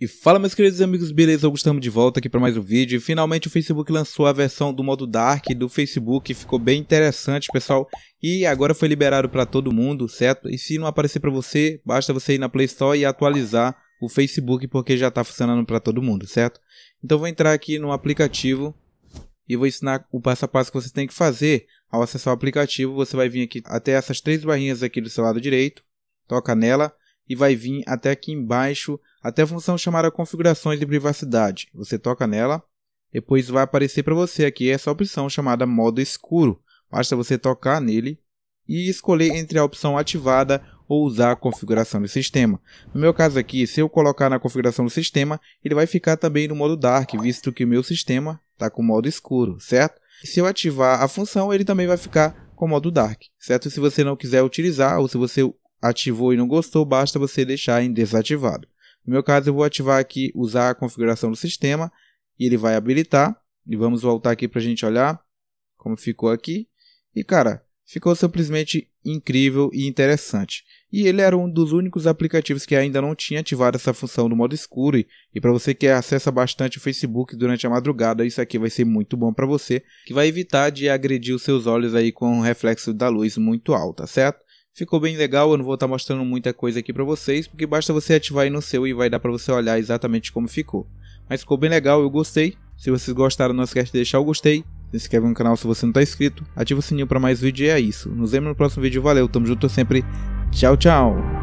E fala meus queridos amigos, beleza? Eu estamos de volta aqui para mais um vídeo. E, finalmente o Facebook lançou a versão do modo Dark do Facebook, ficou bem interessante, pessoal. E agora foi liberado para todo mundo, certo? E se não aparecer para você, basta você ir na Play Store e atualizar o Facebook porque já está funcionando para todo mundo, certo? Então vou entrar aqui no aplicativo e vou ensinar o passo a passo que você tem que fazer. Ao acessar o aplicativo, você vai vir aqui até essas três barrinhas aqui do seu lado direito, toca nela e vai vir até aqui embaixo até a função chamada configurações de privacidade. Você toca nela, depois vai aparecer para você aqui essa opção chamada modo escuro. Basta você tocar nele e escolher entre a opção ativada ou usar a configuração do sistema. No meu caso aqui, se eu colocar na configuração do sistema, ele vai ficar também no modo dark, visto que o meu sistema está com modo escuro, certo? E se eu ativar a função, ele também vai ficar com modo dark, certo? Se você não quiser utilizar ou se você ativou e não gostou, basta você deixar em desativado. No meu caso, eu vou ativar aqui, usar a configuração do sistema, e ele vai habilitar. E vamos voltar aqui para a gente olhar como ficou aqui. E cara, ficou simplesmente incrível e interessante. E ele era um dos únicos aplicativos que ainda não tinha ativado essa função do modo escuro. E, e para você que acessa bastante o Facebook durante a madrugada, isso aqui vai ser muito bom para você, que vai evitar de agredir os seus olhos aí com o reflexo da luz muito alta, certo? Ficou bem legal, eu não vou estar tá mostrando muita coisa aqui para vocês, porque basta você ativar aí no seu e vai dar para você olhar exatamente como ficou. Mas ficou bem legal, eu gostei. Se vocês gostaram, não esquece de deixar o gostei. Se inscreve no canal se você não está inscrito. Ativa o sininho para mais vídeo e é isso. Nos vemos no próximo vídeo. Valeu, tamo junto sempre. Tchau, tchau.